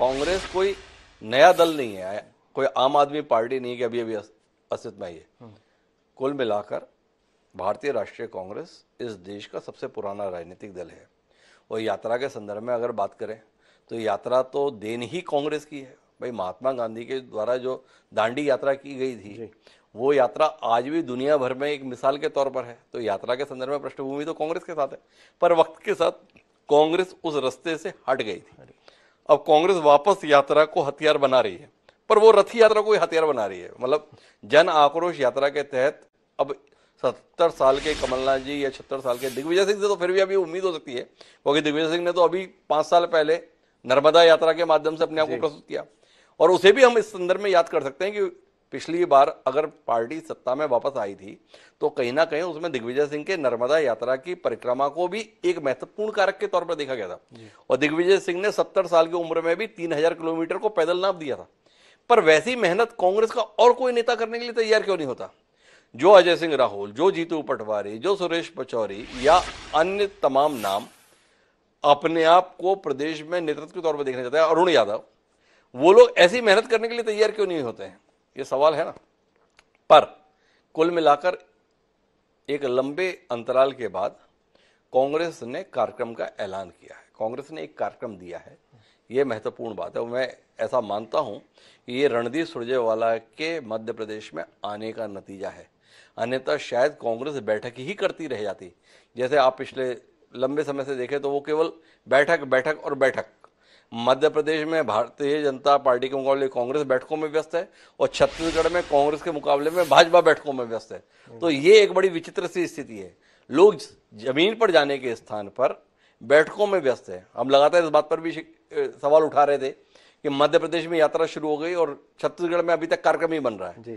कांग्रेस कोई नया दल नहीं है कोई आम आदमी पार्टी नहीं है कि अभी अभी अस्तित्व में आई है हम्म। कुल मिलाकर भारतीय राष्ट्रीय कांग्रेस इस देश का सबसे पुराना राजनीतिक दल है और यात्रा के संदर्भ में अगर बात करें तो यात्रा तो देन ही कांग्रेस की है भाई महात्मा गांधी के द्वारा जो दांडी यात्रा की गई थी वो यात्रा आज भी दुनिया भर में एक मिसाल के तौर पर है तो यात्रा के संदर्भ में पृष्ठभूमि तो कांग्रेस के साथ है पर वक्त के साथ कांग्रेस उस रास्ते से हट गई थी अब कांग्रेस वापस यात्रा को हथियार बना रही है पर वो रथ यात्रा को हथियार बना रही है मतलब जन आक्रोश यात्रा के तहत अब सत्तर साल के कमलनाथ जी या छहत्तर साल के दिग्विजय सिंह से तो फिर भी अभी उम्मीद हो सकती है क्योंकि दिग्विजय सिंह ने तो अभी पाँच साल पहले नर्मदा यात्रा के माध्यम से अपने आप को प्रस्तुत किया और उसे भी हम इस संदर्भ में याद कर सकते हैं कि पिछली बार अगर पार्टी सत्ता में वापस आई थी तो कहीं ना कहीं उसमें दिग्विजय सिंह के नर्मदा यात्रा की परिक्रमा को भी एक महत्वपूर्ण कारक के तौर पर देखा गया था और दिग्विजय सिंह ने सत्तर साल की उम्र में भी तीन हजार किलोमीटर को पैदल नाप दिया था पर वैसी मेहनत कांग्रेस का और कोई नेता करने के लिए तैयार क्यों नहीं होता जो अजय सिंह राहुल जो जीतू पटवारी जो सुरेश पचौरी या अन्य तमाम नाम अपने आप को प्रदेश में नेतृत्व के तौर पर देखना चाहते हैं अरुण यादव वो लोग ऐसी मेहनत करने के लिए तैयार क्यों नहीं होते हैं ये सवाल है ना पर कुल मिलाकर एक लंबे अंतराल के बाद कांग्रेस ने कार्यक्रम का ऐलान किया है कांग्रेस ने एक कार्यक्रम दिया है ये महत्वपूर्ण बात है मैं ऐसा मानता हूँ कि ये रणदीप सुरजेवाला के मध्य प्रदेश में आने का नतीजा है अन्यथा शायद कांग्रेस बैठक ही करती रह जाती जैसे आप पिछले लंबे समय से देखें तो वो केवल बैठक बैठक और बैठक मध्य प्रदेश में भारतीय जनता पार्टी के मुकाबले कांग्रेस बैठकों में व्यस्त है और छत्तीसगढ़ में कांग्रेस के मुकाबले में भाजपा बैठकों में व्यस्त है तो ये एक बड़ी विचित्र सी स्थिति है लोग जमीन पर जाने के स्थान पर बैठकों में व्यस्त है हम लगातार इस बात पर भी सवाल उठा रहे थे कि मध्य प्रदेश में यात्रा शुरू हो गई और छत्तीसगढ़ में अभी तक कार्यक्रम ही बन रहा है